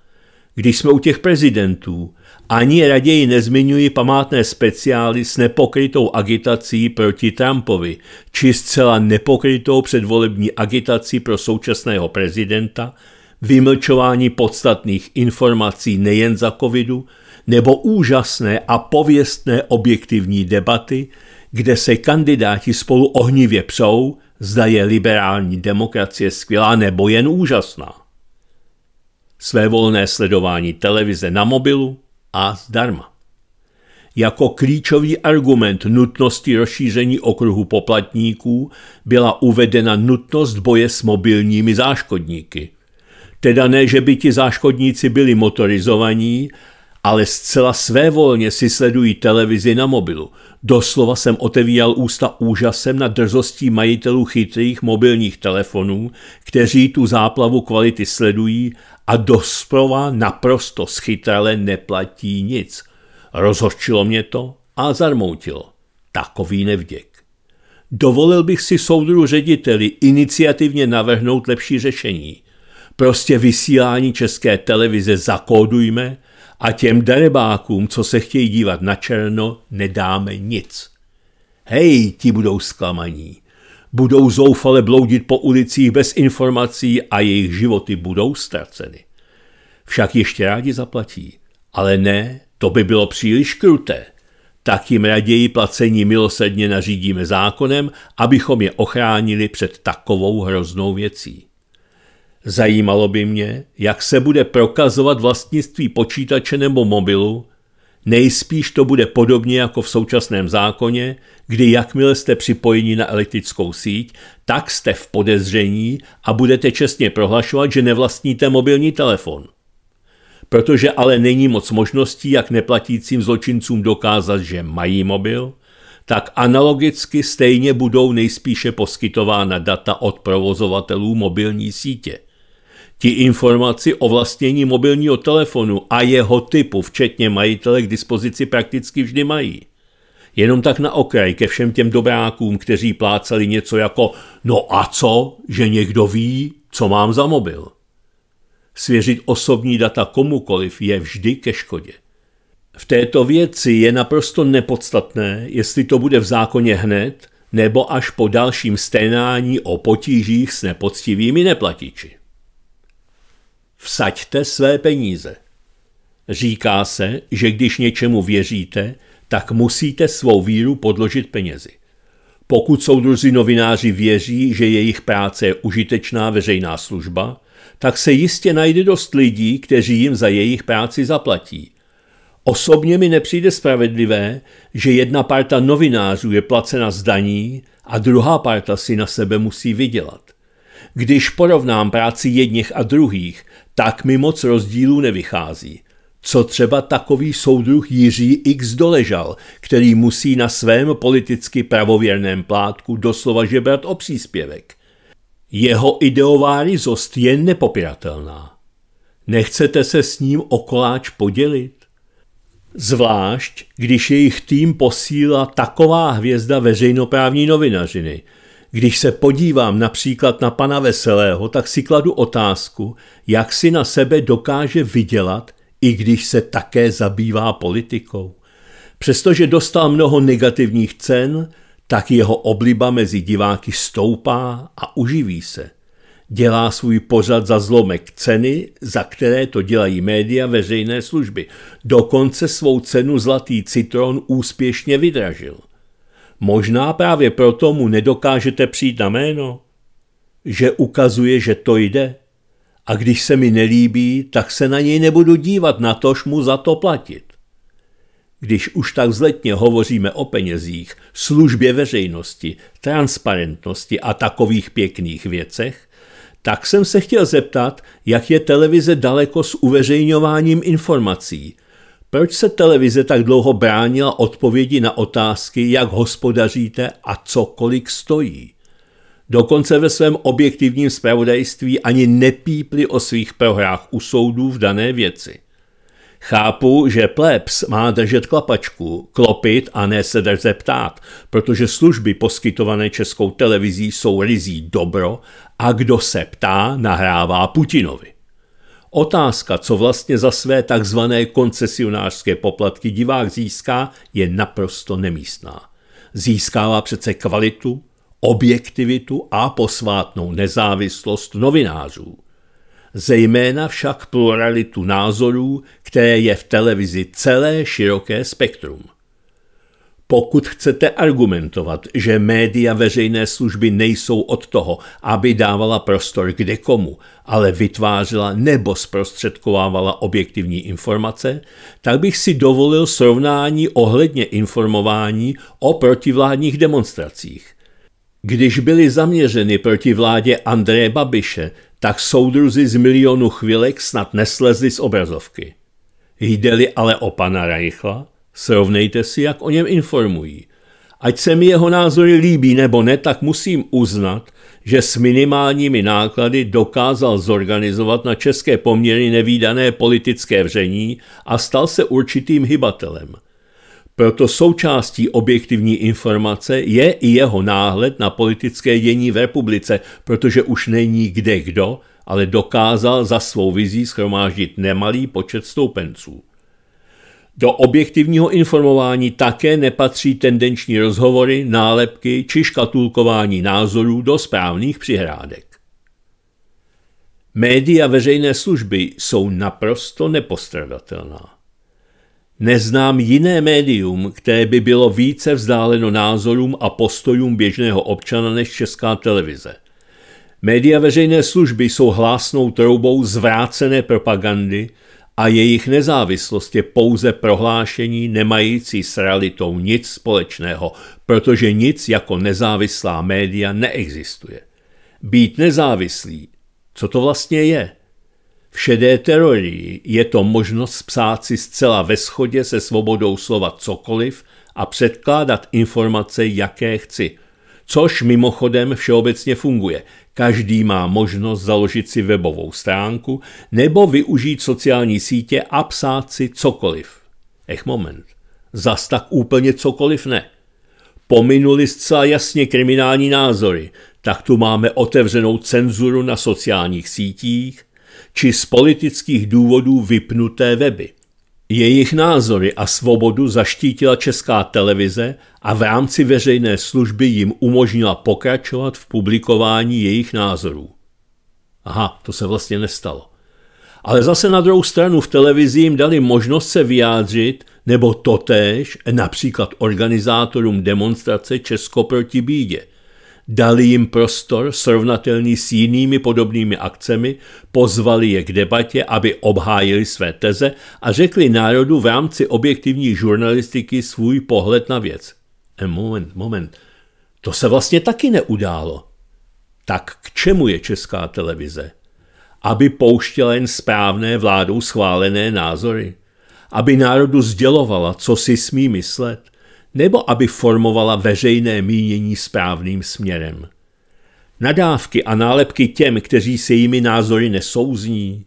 Když jsme u těch prezidentů, ani raději nezmiňuji památné speciály s nepokrytou agitací proti Trumpovi, či zcela nepokrytou předvolební agitací pro současného prezidenta, vymlčování podstatných informací nejen za covidu, nebo úžasné a pověstné objektivní debaty, kde se kandidáti spolu ohnivě psou, zda je liberální demokracie skvělá nebo jen úžasná. Své volné sledování televize na mobilu a zdarma. Jako klíčový argument nutnosti rozšíření okruhu poplatníků byla uvedena nutnost boje s mobilními záškodníky – Teda ne, že by ti záškodníci byli motorizovaní, ale zcela svévolně si sledují televizi na mobilu. Doslova jsem otevíjal ústa úžasem na drzostí majitelů chytrých mobilních telefonů, kteří tu záplavu kvality sledují a dosprova naprosto schytrale neplatí nic. Rozhorčilo mě to a zarmoutilo. Takový nevděk. Dovolil bych si soudru řediteli iniciativně navrhnout lepší řešení – Prostě vysílání české televize zakódujme a těm darebákům, co se chtějí dívat na černo, nedáme nic. Hej, ti budou zklamaní. Budou zoufale bloudit po ulicích bez informací a jejich životy budou ztraceny. Však ještě rádi zaplatí. Ale ne, to by bylo příliš kruté. Tak jim raději placení milosedně nařídíme zákonem, abychom je ochránili před takovou hroznou věcí. Zajímalo by mě, jak se bude prokazovat vlastnictví počítače nebo mobilu, Nejspíš to bude podobně jako v současném zákoně, kdy jakmile jste připojeni na elektrickou síť, tak jste v podezření a budete čestně prohlašovat, že nevlastníte mobilní telefon. Protože ale není moc možností, jak neplatícím zločincům dokázat, že mají mobil, tak analogicky stejně budou nejspíše poskytována data od provozovatelů mobilní sítě – Ti informaci o vlastnění mobilního telefonu a jeho typu, včetně majitele, k dispozici prakticky vždy mají. Jenom tak na okraj ke všem těm dobrákům, kteří plácali něco jako no a co, že někdo ví, co mám za mobil. Svěřit osobní data komukoliv je vždy ke škodě. V této věci je naprosto nepodstatné, jestli to bude v zákoně hned, nebo až po dalším sténání o potížích s nepoctivými neplatiči vsaďte své peníze. Říká se, že když něčemu věříte, tak musíte svou víru podložit penězi. Pokud soudruzi novináři věří, že jejich práce je užitečná veřejná služba, tak se jistě najde dost lidí, kteří jim za jejich práci zaplatí. Osobně mi nepřijde spravedlivé, že jedna parta novinářů je placena z daní a druhá parta si na sebe musí vydělat. Když porovnám práci jedněch a druhých, tak mi moc rozdílů nevychází. Co třeba takový soudruh Jiří X Doležal, který musí na svém politicky pravověrném plátku doslova žebrat o příspěvek? Jeho ideová rizost je nepopiratelná. Nechcete se s ním o koláč podělit? Zvlášť, když jejich tým posílá taková hvězda veřejnoprávní novinařiny – když se podívám například na pana Veselého, tak si kladu otázku, jak si na sebe dokáže vydělat, i když se také zabývá politikou. Přestože dostal mnoho negativních cen, tak jeho obliba mezi diváky stoupá a uživí se. Dělá svůj pořad za zlomek ceny, za které to dělají média veřejné služby. Dokonce svou cenu Zlatý citron úspěšně vydražil – Možná právě proto mu nedokážete přijít na jméno, že ukazuje, že to jde. A když se mi nelíbí, tak se na něj nebudu dívat, na tož mu za to platit. Když už tak vzletně hovoříme o penězích, službě veřejnosti, transparentnosti a takových pěkných věcech, tak jsem se chtěl zeptat, jak je televize daleko s uveřejňováním informací – proč se televize tak dlouho bránila odpovědi na otázky, jak hospodaříte a co kolik stojí? Dokonce ve svém objektivním zpravodajství ani nepípli o svých prohrách u soudů v dané věci. Chápu, že plebs má držet klapačku, klopit a ne se drze ptát, protože služby poskytované českou televizí jsou rizí dobro a kdo se ptá, nahrává Putinovi. Otázka, co vlastně za své takzvané koncesionářské poplatky divák získá, je naprosto nemístná. Získává přece kvalitu, objektivitu a posvátnou nezávislost novinářů. Zejména však pluralitu názorů, které je v televizi celé široké spektrum. Pokud chcete argumentovat, že média veřejné služby nejsou od toho, aby dávala prostor kde komu, ale vytvářela nebo zprostředkovávala objektivní informace, tak bych si dovolil srovnání ohledně informování o protivládních demonstracích. Když byly zaměřeny proti vládě Andreje Babiše, tak soudruzi z milionu chvilek snad neslezli z obrazovky. Jde-li ale o pana Reichla, Srovnejte si, jak o něm informují. Ať se mi jeho názory líbí nebo ne, tak musím uznat, že s minimálními náklady dokázal zorganizovat na české poměry nevýdané politické vření a stal se určitým hybatelem. Proto součástí objektivní informace je i jeho náhled na politické dění v republice, protože už není kde kdo, ale dokázal za svou vizí schromáždit nemalý počet stoupenců. Do objektivního informování také nepatří tendenční rozhovory, nálepky či škatulkování názorů do správných přihrádek. Média veřejné služby jsou naprosto nepostradatelná. Neznám jiné médium, které by bylo více vzdáleno názorům a postojům běžného občana než česká televize. Média veřejné služby jsou hlásnou troubou zvrácené propagandy, a jejich nezávislost je pouze prohlášení nemající s realitou nic společného, protože nic jako nezávislá média neexistuje. Být nezávislý, co to vlastně je? V šedé teorii je to možnost psát si zcela ve shodě se svobodou slova cokoliv a předkládat informace, jaké chci – což mimochodem všeobecně funguje. Každý má možnost založit si webovou stránku nebo využít sociální sítě a psát si cokoliv. Ech moment, zas tak úplně cokoliv ne. Pominuli zcela jasně kriminální názory, tak tu máme otevřenou cenzuru na sociálních sítích či z politických důvodů vypnuté weby. Jejich názory a svobodu zaštítila česká televize a v rámci veřejné služby jim umožnila pokračovat v publikování jejich názorů. Aha, to se vlastně nestalo. Ale zase na druhou stranu v televizi jim dali možnost se vyjádřit nebo totéž například organizátorům demonstrace Česko proti bídě dali jim prostor srovnatelný s jinými podobnými akcemi, pozvali je k debatě, aby obhájili své teze a řekli národu v rámci objektivní žurnalistiky svůj pohled na věc. E, moment, moment, to se vlastně taky neudálo. Tak k čemu je česká televize? Aby pouštěla jen správné vládou schválené názory? Aby národu sdělovala, co si smí myslet? nebo aby formovala veřejné mínění správným směrem. Nadávky a nálepky těm, kteří se jimi názory nesouzní.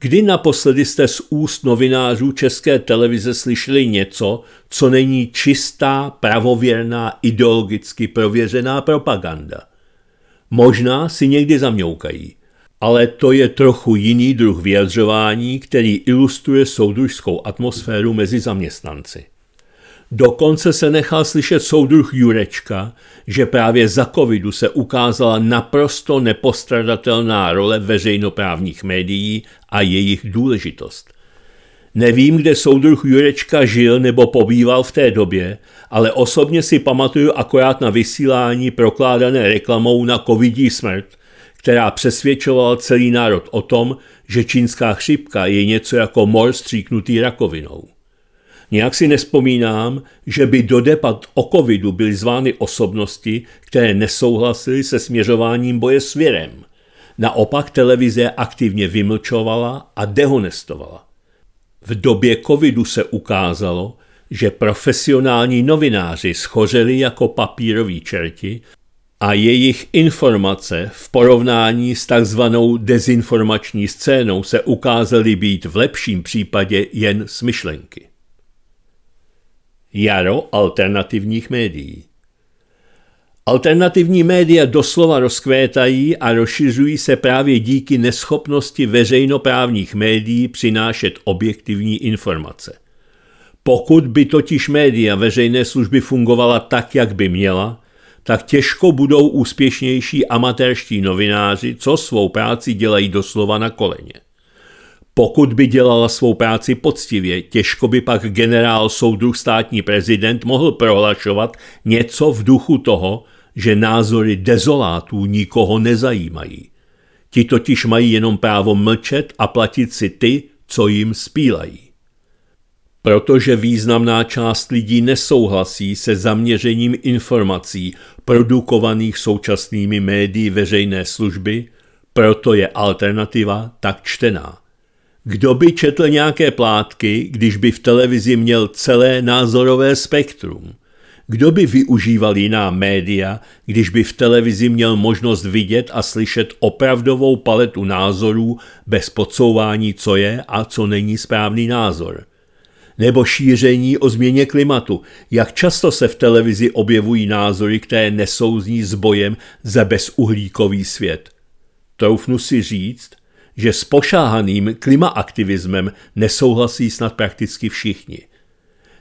Kdy naposledy jste z úst novinářů České televize slyšeli něco, co není čistá, pravověrná, ideologicky prověřená propaganda? Možná si někdy zamňoukají, ale to je trochu jiný druh vyjadřování, který ilustruje soudružskou atmosféru mezi zaměstnanci. Dokonce se nechal slyšet soudruh Jurečka, že právě za covidu se ukázala naprosto nepostradatelná role veřejnoprávních médií a jejich důležitost. Nevím, kde soudruh Jurečka žil nebo pobýval v té době, ale osobně si pamatuju akorát na vysílání prokládané reklamou na covidí smrt, která přesvědčovala celý národ o tom, že čínská chřipka je něco jako mor stříknutý rakovinou. Nějak si nespomínám, že by do debat o covidu byly zvány osobnosti, které nesouhlasily se směřováním boje s virem. Naopak televize aktivně vymlčovala a dehonestovala. V době covidu se ukázalo, že profesionální novináři schořeli jako papíroví čerti a jejich informace v porovnání s takzvanou dezinformační scénou se ukázaly být v lepším případě jen smyšlenky. Jaro alternativních médií. Alternativní média doslova rozkvétají a rozšiřují se právě díky neschopnosti veřejnoprávních médií přinášet objektivní informace. Pokud by totiž média veřejné služby fungovala tak, jak by měla, tak těžko budou úspěšnější amatérští novináři, co svou práci dělají doslova na koleně. Pokud by dělala svou práci poctivě, těžko by pak generál soudruh státní prezident mohl prohlašovat něco v duchu toho, že názory dezolátů nikoho nezajímají. Ti totiž mají jenom právo mlčet a platit si ty, co jim spílají. Protože významná část lidí nesouhlasí se zaměřením informací produkovaných současnými médií veřejné služby, proto je alternativa tak čtená. Kdo by četl nějaké plátky, když by v televizi měl celé názorové spektrum? Kdo by využíval jiná média, když by v televizi měl možnost vidět a slyšet opravdovou paletu názorů bez podsouvání, co je a co není správný názor? Nebo šíření o změně klimatu. Jak často se v televizi objevují názory, které nesouzní s bojem za bezuhlíkový svět? Troufnu si říct, že s pošáhaným klimaaktivismem nesouhlasí snad prakticky všichni.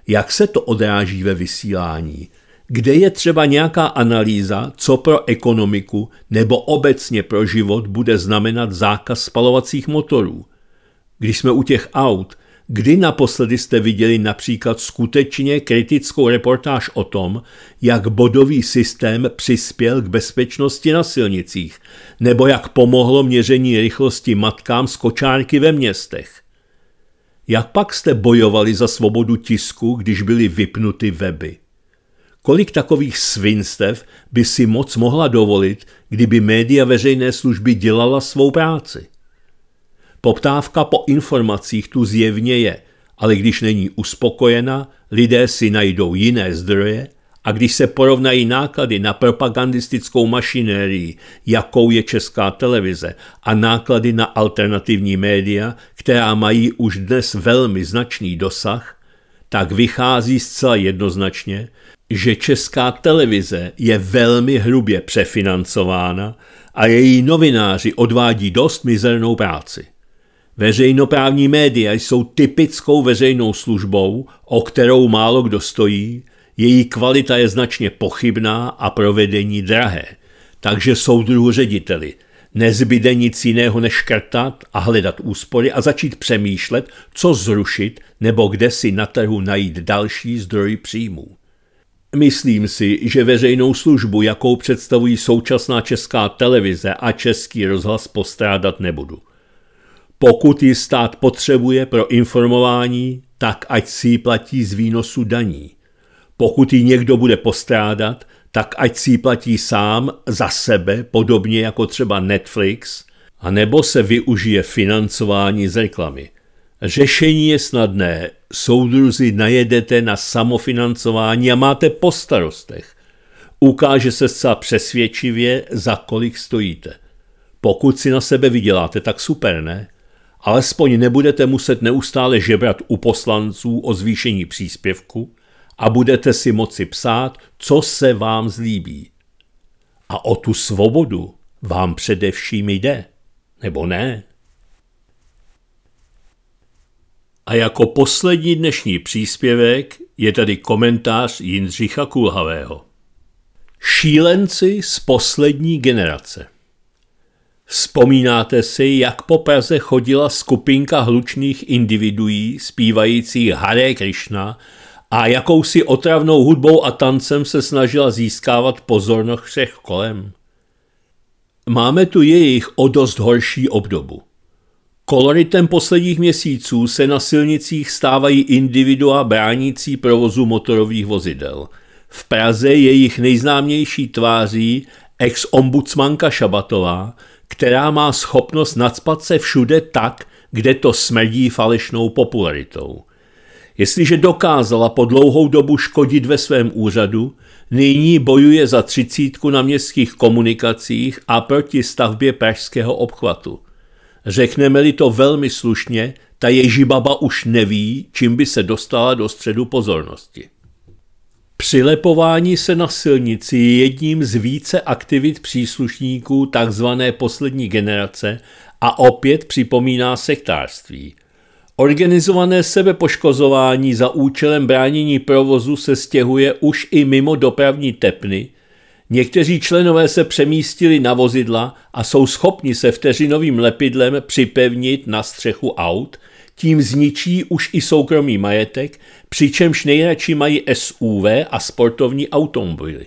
Jak se to odráží ve vysílání? Kde je třeba nějaká analýza, co pro ekonomiku nebo obecně pro život bude znamenat zákaz spalovacích motorů? Když jsme u těch aut, Kdy naposledy jste viděli například skutečně kritickou reportáž o tom, jak bodový systém přispěl k bezpečnosti na silnicích, nebo jak pomohlo měření rychlosti matkám z kočárky ve městech? Jak pak jste bojovali za svobodu tisku, když byly vypnuty weby? Kolik takových svinstev by si moc mohla dovolit, kdyby média veřejné služby dělala svou práci? Poptávka po informacích tu zjevně je, ale když není uspokojena, lidé si najdou jiné zdroje a když se porovnají náklady na propagandistickou mašinérii, jakou je česká televize, a náklady na alternativní média, která mají už dnes velmi značný dosah, tak vychází zcela jednoznačně, že česká televize je velmi hrubě přefinancována a její novináři odvádí dost mizernou práci. Veřejnoprávní média jsou typickou veřejnou službou, o kterou málo kdo stojí, její kvalita je značně pochybná a provedení drahé. Takže jsou druhu řediteli, nezbyde nic jiného než škrtat a hledat úspory a začít přemýšlet, co zrušit nebo kde si na trhu najít další zdroj příjmů. Myslím si, že veřejnou službu, jakou představují současná česká televize a český rozhlas, postrádat nebudu. Pokud ji stát potřebuje pro informování, tak ať si ji platí z výnosu daní. Pokud ji někdo bude postrádat, tak ať si ji platí sám za sebe, podobně jako třeba Netflix, a nebo se využije financování z reklamy. Řešení je snadné, soudruzi najedete na samofinancování a máte po starostech. Ukáže se zcela přesvědčivě, za kolik stojíte. Pokud si na sebe vyděláte, tak super, ne? Alespoň nebudete muset neustále žebrat u poslanců o zvýšení příspěvku a budete si moci psát, co se vám zlíbí. A o tu svobodu vám především jde, nebo ne? A jako poslední dnešní příspěvek je tady komentář Jindřicha Kulhavého. Šílenci z poslední generace. Vzpomínáte si, jak po Praze chodila skupinka hlučných individuí zpívající Hare Krishna a jakousi otravnou hudbou a tancem se snažila získávat pozornost všech kolem? Máme tu jejich o dost horší obdobu. Koloritem posledních měsíců se na silnicích stávají individua bránící provozu motorových vozidel. V Praze jejich nejznámější tváří ex-ombudsmanka Šabatová – která má schopnost nadspat se všude tak, kde to smedí falešnou popularitou. Jestliže dokázala po dlouhou dobu škodit ve svém úřadu, nyní bojuje za třicítku na městských komunikacích a proti stavbě pražského obchvatu. Řekneme-li to velmi slušně, ta ježibaba už neví, čím by se dostala do středu pozornosti. Přilepování se na silnici je jedním z více aktivit příslušníků tzv. poslední generace a opět připomíná sektářství. Organizované sebepoškozování za účelem bránění provozu se stěhuje už i mimo dopravní tepny. Někteří členové se přemístili na vozidla a jsou schopni se vteřinovým lepidlem připevnit na střechu aut – tím zničí už i soukromý majetek, přičemž nejradši mají SUV a sportovní automobily.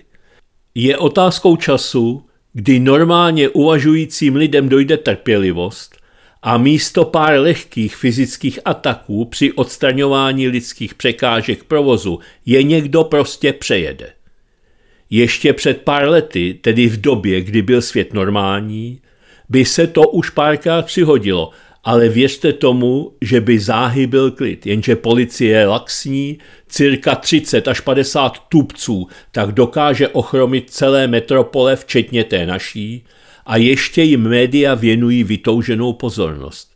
Je otázkou času, kdy normálně uvažujícím lidem dojde trpělivost a místo pár lehkých fyzických ataků při odstraňování lidských překážek provozu je někdo prostě přejede. Ještě před pár lety, tedy v době, kdy byl svět normální, by se to už párkrát přihodilo ale věřte tomu, že by záhy byl klid, jenže policie je laxní, cirka 30 až 50 tupců tak dokáže ochromit celé metropole, včetně té naší, a ještě jim média věnují vytouženou pozornost.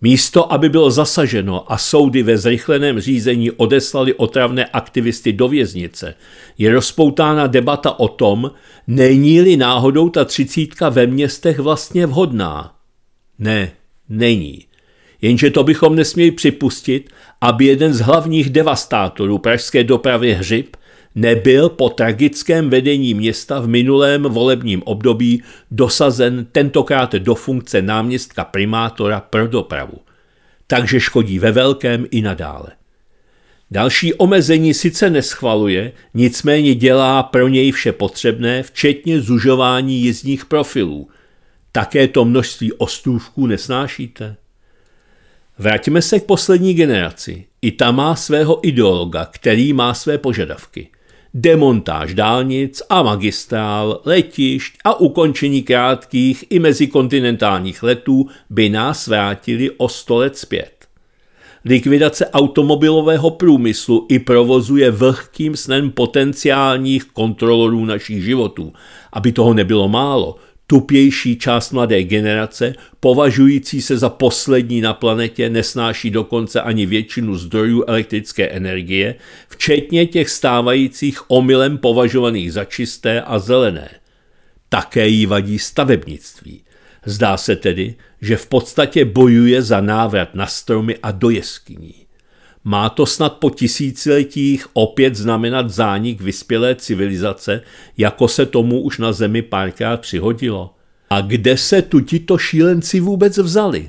Místo, aby bylo zasaženo a soudy ve zrychleném řízení odeslali otravné aktivisty do věznice, je rozpoutána debata o tom, není-li náhodou ta třicítka ve městech vlastně vhodná. Ne, není. Jenže to bychom nesměli připustit, aby jeden z hlavních devastátorů pražské dopravy hřib nebyl po tragickém vedení města v minulém volebním období dosazen tentokrát do funkce náměstka primátora pro dopravu. Takže škodí ve velkém i nadále. Další omezení sice neschvaluje, nicméně dělá pro něj vše potřebné, včetně zužování jízdních profilů – také to množství ostůvků nesnášíte? Vraťme se k poslední generaci. I ta má svého ideologa, který má své požadavky. Demontáž dálnic a magistrál, letišť a ukončení krátkých i mezikontinentálních letů by nás vrátili o sto let zpět. Likvidace automobilového průmyslu i provozuje vlhkým snem potenciálních kontrolorů našich životů. Aby toho nebylo málo, Tupější část mladé generace, považující se za poslední na planetě, nesnáší dokonce ani většinu zdrojů elektrické energie, včetně těch stávajících omylem považovaných za čisté a zelené. Také jí vadí stavebnictví. Zdá se tedy, že v podstatě bojuje za návrat na stromy a do jeskyní. Má to snad po tisíciletích opět znamenat zánik vyspělé civilizace, jako se tomu už na Zemi párkrát přihodilo? A kde se tu tito šílenci vůbec vzali?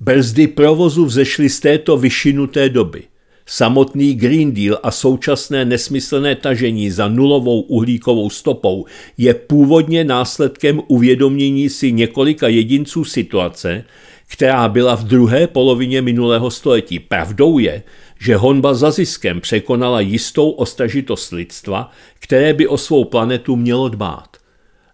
Brzdy provozu vzešly z této vyšinuté doby. Samotný Green Deal a současné nesmyslné tažení za nulovou uhlíkovou stopou je původně následkem uvědomění si několika jedinců situace, která byla v druhé polovině minulého století. Pravdou je, že honba za ziskem překonala jistou ostažitost lidstva, které by o svou planetu mělo dbát.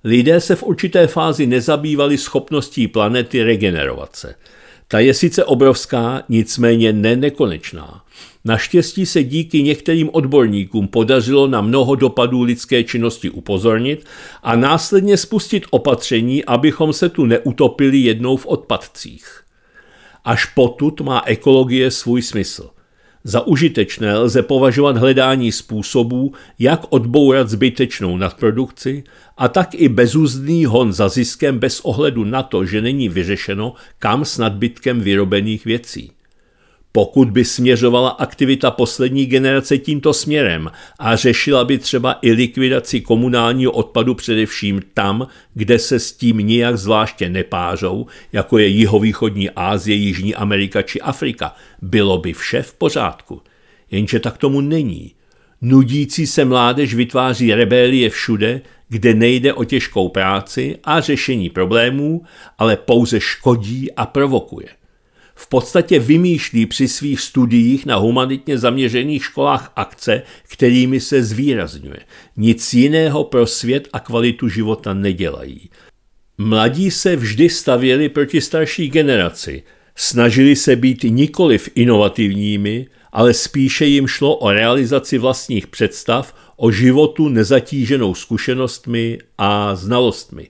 Lidé se v určité fázi nezabývali schopností planety regenerovat se – ta je sice obrovská, nicméně ne nekonečná. Naštěstí se díky některým odborníkům podařilo na mnoho dopadů lidské činnosti upozornit a následně spustit opatření, abychom se tu neutopili jednou v odpadcích. Až potud má ekologie svůj smysl. Za užitečné lze považovat hledání způsobů, jak odbourat zbytečnou nadprodukci a tak i bezúzdný hon za ziskem bez ohledu na to, že není vyřešeno, kam s nadbytkem vyrobených věcí. Pokud by směřovala aktivita poslední generace tímto směrem a řešila by třeba i likvidaci komunálního odpadu především tam, kde se s tím nijak zvláště nepářou, jako je jihovýchodní Ázie, Jižní Amerika či Afrika, bylo by vše v pořádku. Jenže tak tomu není. Nudící se mládež vytváří rebelie všude, kde nejde o těžkou práci a řešení problémů, ale pouze škodí a provokuje. V podstatě vymýšlí při svých studiích na humanitně zaměřených školách akce, kterými se zvýrazňuje. Nic jiného pro svět a kvalitu života nedělají. Mladí se vždy stavěli proti starší generaci, snažili se být nikoliv inovativními, ale spíše jim šlo o realizaci vlastních představ o životu nezatíženou zkušenostmi a znalostmi.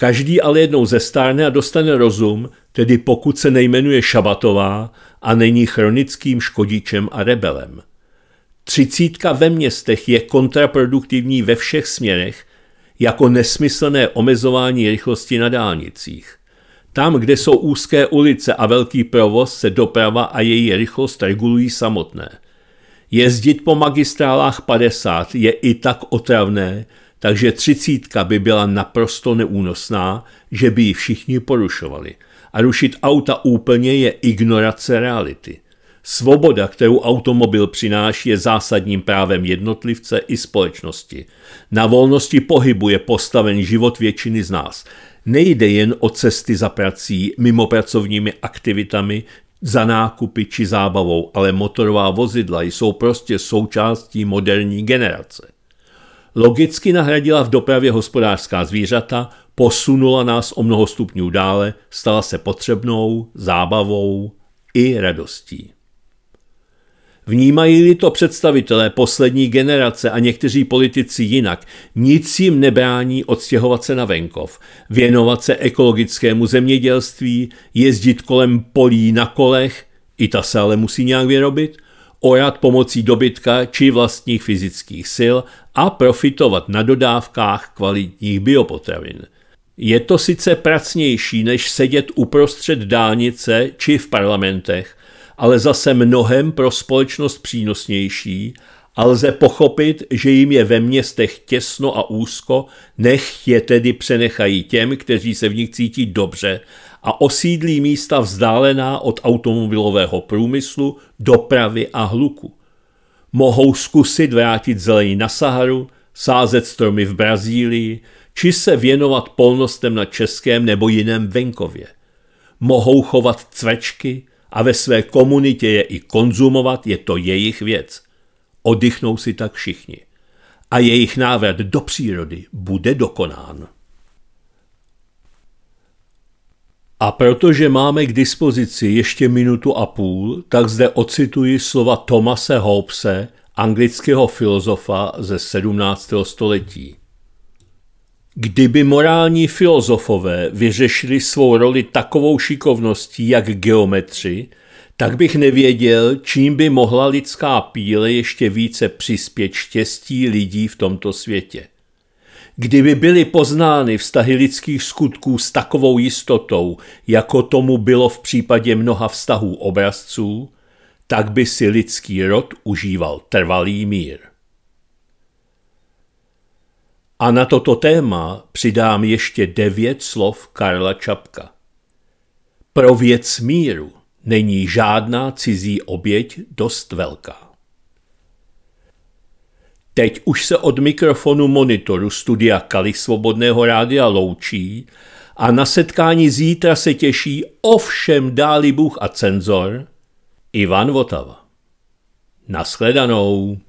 Každý ale jednou zestárne a dostane rozum, tedy pokud se nejmenuje Šabatová a není chronickým škodičem a rebelem. Třicítka ve městech je kontraproduktivní ve všech směrech, jako nesmyslné omezování rychlosti na dálnicích. Tam, kde jsou úzké ulice a velký provoz, se doprava a její rychlost regulují samotné – Jezdit po magistrálách 50 je i tak otravné, takže třicítka by byla naprosto neúnosná, že by ji všichni porušovali. A rušit auta úplně je ignorace reality. Svoboda, kterou automobil přináší, je zásadním právem jednotlivce i společnosti. Na volnosti pohybu je postaven život většiny z nás. Nejde jen o cesty za prací, mimo pracovními aktivitami za nákupy či zábavou, ale motorová vozidla jsou prostě součástí moderní generace. Logicky nahradila v dopravě hospodářská zvířata, posunula nás o mnoho stupňů dále, stala se potřebnou, zábavou i radostí. Vnímají-li to představitelé poslední generace a někteří politici jinak, nic jim nebrání odstěhovat se na venkov, věnovat se ekologickému zemědělství, jezdit kolem polí na kolech, i ta se ale musí nějak vyrobit, orat pomocí dobytka či vlastních fyzických sil a profitovat na dodávkách kvalitních biopotravin. Je to sice pracnější, než sedět uprostřed dálnice či v parlamentech, ale zase mnohem pro společnost přínosnější a lze pochopit, že jim je ve městech těsno a úzko, nech je tedy přenechají těm, kteří se v nich cítí dobře a osídlí místa vzdálená od automobilového průmyslu, dopravy a hluku. Mohou zkusit vrátit zelení na Saharu, sázet stromy v Brazílii, či se věnovat polnostem na českém nebo jiném venkově. Mohou chovat cvečky, a ve své komunitě je i konzumovat, je to jejich věc. Oddychnou si tak všichni. A jejich návrat do přírody bude dokonán. A protože máme k dispozici ještě minutu a půl, tak zde ocituji slova Tomase Hobbese, anglického filozofa ze 17. století. Kdyby morální filozofové vyřešili svou roli takovou šikovností jak geometři, tak bych nevěděl, čím by mohla lidská píle ještě více přispět štěstí lidí v tomto světě. Kdyby byly poznány vztahy lidských skutků s takovou jistotou, jako tomu bylo v případě mnoha vztahů obrazců, tak by si lidský rod užíval trvalý mír. A na toto téma přidám ještě devět slov Karla Čapka. Pro věc míru není žádná cizí oběť dost velká. Teď už se od mikrofonu monitoru studia Kali Svobodného rádia loučí a na setkání zítra se těší ovšem dáli Bůh a cenzor Ivan Votava. Naschledanou.